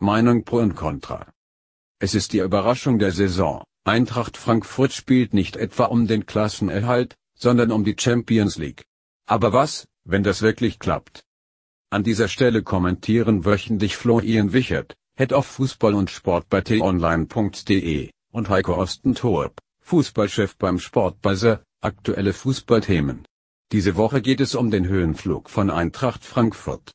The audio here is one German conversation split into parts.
Meinung pro und contra. Es ist die Überraschung der Saison. Eintracht Frankfurt spielt nicht etwa um den Klassenerhalt, sondern um die Champions League. Aber was, wenn das wirklich klappt? An dieser Stelle kommentieren wöchentlich Florian Wichert, Head of Fußball und Sport bei t-online.de, und Heiko Ostentorp, Fußballchef beim Sportbuzzer, aktuelle Fußballthemen. Diese Woche geht es um den Höhenflug von Eintracht Frankfurt.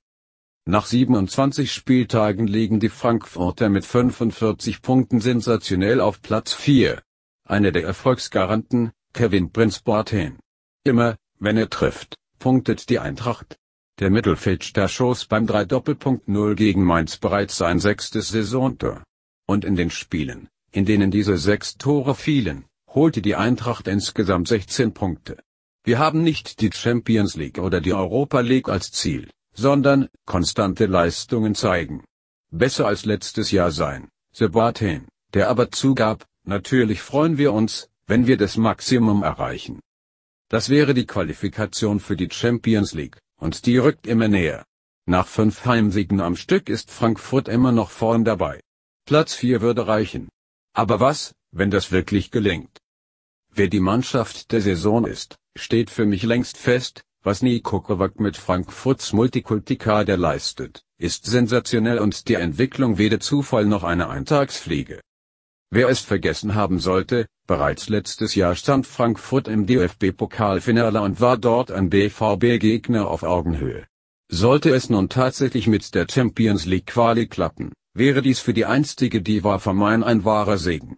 Nach 27 Spieltagen liegen die Frankfurter mit 45 Punkten sensationell auf Platz 4. Einer der Erfolgsgaranten, Kevin Prinz Boateng. Immer, wenn er trifft, punktet die Eintracht. Der Mittelfeldster schoss beim 3-0 Doppelpunkt gegen Mainz bereits sein sechstes Saisontor. Und in den Spielen, in denen diese sechs Tore fielen, holte die Eintracht insgesamt 16 Punkte. Wir haben nicht die Champions League oder die Europa League als Ziel, sondern konstante Leistungen zeigen. Besser als letztes Jahr sein, Sebastian, der aber zugab, natürlich freuen wir uns, wenn wir das Maximum erreichen. Das wäre die Qualifikation für die Champions League, und die rückt immer näher. Nach fünf Heimsiegen am Stück ist Frankfurt immer noch vorn dabei. Platz 4 würde reichen. Aber was, wenn das wirklich gelingt? Wer die Mannschaft der Saison ist, steht für mich längst fest, was Nico Kovac mit Frankfurts Multikultikader leistet, ist sensationell und die Entwicklung weder Zufall noch eine Eintagsfliege. Wer es vergessen haben sollte, bereits letztes Jahr stand Frankfurt im DFB-Pokalfinale und war dort ein BVB-Gegner auf Augenhöhe. Sollte es nun tatsächlich mit der Champions League Quali klappen, wäre dies für die einstige Diva vom Main ein wahrer Segen.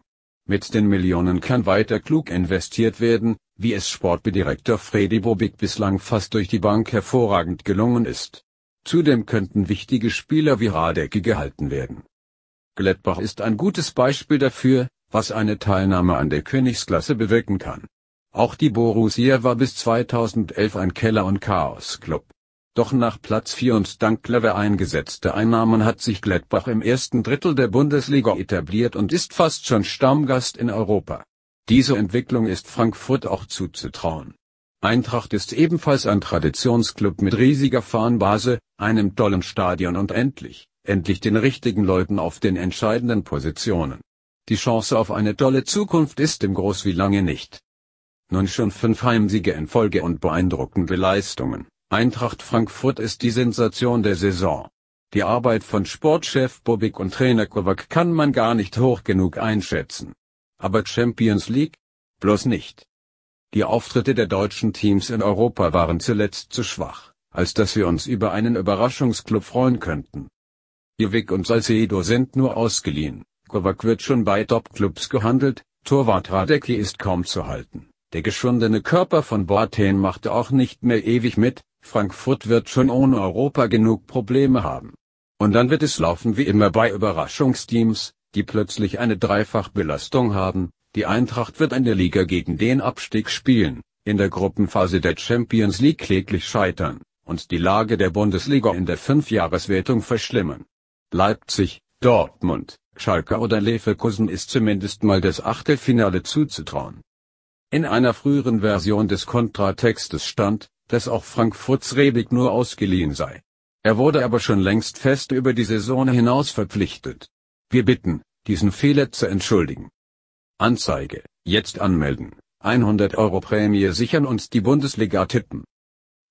Mit den Millionen kann weiter klug investiert werden, wie es Sportbedirektor Freddy Bobic bislang fast durch die Bank hervorragend gelungen ist. Zudem könnten wichtige Spieler wie Radecki gehalten werden. Gladbach ist ein gutes Beispiel dafür, was eine Teilnahme an der Königsklasse bewirken kann. Auch die Borussia war bis 2011 ein Keller- und Chaos-Club. Doch nach Platz 4 und dank clever eingesetzter Einnahmen hat sich Gladbach im ersten Drittel der Bundesliga etabliert und ist fast schon Stammgast in Europa. Diese Entwicklung ist Frankfurt auch zuzutrauen. Eintracht ist ebenfalls ein Traditionsclub mit riesiger Fanbase, einem tollen Stadion und endlich, endlich den richtigen Leuten auf den entscheidenden Positionen. Die Chance auf eine tolle Zukunft ist im Groß wie lange nicht. Nun schon fünf Heimsiege in Folge und beeindruckende Leistungen. Eintracht Frankfurt ist die Sensation der Saison. Die Arbeit von Sportchef Bobik und Trainer Kovac kann man gar nicht hoch genug einschätzen aber Champions League? Bloß nicht. Die Auftritte der deutschen Teams in Europa waren zuletzt zu schwach, als dass wir uns über einen Überraschungsklub freuen könnten. Jovic und Salcedo sind nur ausgeliehen, Kovac wird schon bei Topclubs gehandelt, Torwart Radecki ist kaum zu halten. Der geschundene Körper von Boateng machte auch nicht mehr ewig mit, Frankfurt wird schon ohne Europa genug Probleme haben. Und dann wird es laufen wie immer bei Überraschungsteams, die plötzlich eine Dreifachbelastung haben, die Eintracht wird in der Liga gegen den Abstieg spielen, in der Gruppenphase der Champions League kläglich scheitern und die Lage der Bundesliga in der Fünfjahreswertung verschlimmern. Leipzig, Dortmund, Schalke oder Leverkusen ist zumindest mal das Achtelfinale zuzutrauen. In einer früheren Version des Kontratextes stand, dass auch Frankfurts Rebig nur ausgeliehen sei. Er wurde aber schon längst fest über die Saison hinaus verpflichtet. Wir bitten, diesen Fehler zu entschuldigen. Anzeige, jetzt anmelden, 100 Euro Prämie sichern und die Bundesliga tippen.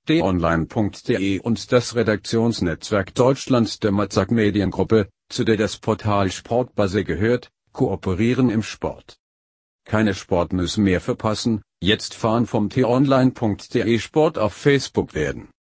d-online.de und das Redaktionsnetzwerk Deutschlands der Matzak Mediengruppe, zu der das Portal Sportbase gehört, kooperieren im Sport. Keine Sportnews mehr verpassen, jetzt fahren vom t-online.de Sport auf Facebook werden.